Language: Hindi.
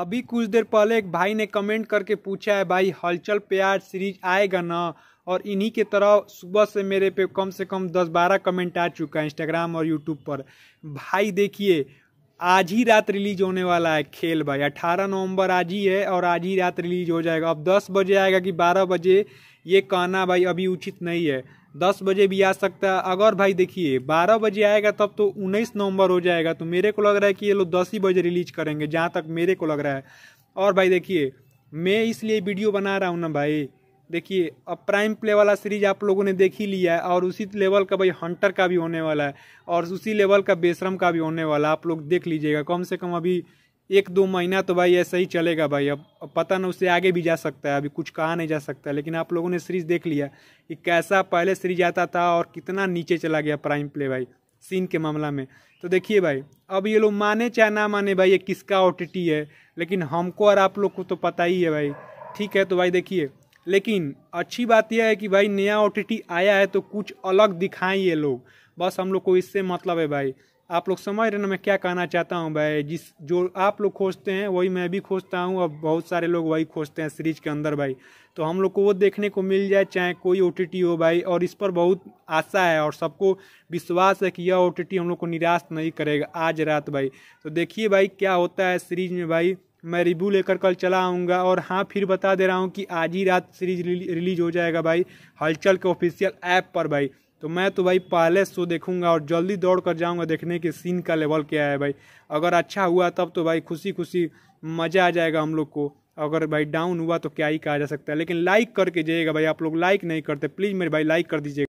अभी कुछ देर पहले एक भाई ने कमेंट करके पूछा है भाई हलचल प्यार सीरीज आएगा ना और इन्हीं के तरह सुबह से मेरे पे कम से कम दस बारह कमेंट आ चुका है इंस्टाग्राम और यूट्यूब पर भाई देखिए आज ही रात रिलीज होने वाला है खेल भाई 18 नवंबर आज ही है और आज ही रात रिलीज हो जाएगा अब 10 बजे आएगा कि 12 बजे ये कहना भाई अभी उचित नहीं है दस बजे भी आ सकता है अगर भाई देखिए बारह बजे आएगा तब तो उन्नीस नवंबर हो जाएगा तो मेरे को लग रहा है कि ये लोग दस ही बजे रिलीज करेंगे जहाँ तक मेरे को लग रहा है और भाई देखिए मैं इसलिए वीडियो बना रहा हूँ ना भाई देखिए अब प्राइम प्ले वाला सीरीज आप लोगों ने देख ही लिया है और उसी लेवल का भाई हंटर का भी होने वाला है और उसी लेवल का बेशरम का भी होने वाला है आप लोग देख लीजिएगा कम से कम अभी एक दो महीना तो भाई ऐसा ही चलेगा भाई अब पता ना उससे आगे भी जा सकता है अभी कुछ कहा नहीं जा सकता लेकिन आप लोगों ने सीरीज देख लिया कि कैसा पहले सीरीज आता था और कितना नीचे चला गया प्राइम प्ले भाई सीन के मामला में तो देखिए भाई अब ये लोग माने चाहे ना माने भाई ये किसका ओ है लेकिन हमको और आप लोग को तो पता ही है भाई ठीक है तो भाई देखिए लेकिन अच्छी बात यह है कि भाई नया ओ आया है तो कुछ अलग दिखाएं ये लोग बस हम लोग को इससे मतलब है भाई आप लोग समझ रहे ना मैं क्या कहना चाहता हूँ भाई जिस जो आप लोग खोजते हैं वही मैं भी खोजता हूँ और बहुत सारे लोग वही खोजते हैं सीरीज के अंदर भाई तो हम लोग को वो देखने को मिल जाए चाहे कोई ओ हो भाई और इस पर बहुत आशा है और सबको विश्वास है कि यह ओ हम लोग को निराश नहीं करेगा आज रात भाई तो देखिए भाई क्या होता है सीरीज में भाई मैं रिव्यू लेकर कल चला आऊँगा और हाँ फिर बता दे रहा हूँ कि आज ही रात सीरीज रिलीज हो जाएगा भाई हलचल के ऑफिशियल ऐप पर भाई तो मैं तो भाई पहले शो देखूंगा और जल्दी दौड़ कर जाऊंगा देखने के सीन का लेवल क्या है भाई अगर अच्छा हुआ तब तो भाई खुशी खुशी मज़ा आ जाएगा हम लोग को अगर भाई डाउन हुआ तो क्या ही कहा जा सकता है लेकिन लाइक करके जाइएगा भाई आप लोग लाइक नहीं करते प्लीज़ मेरे भाई लाइक कर दीजिएगा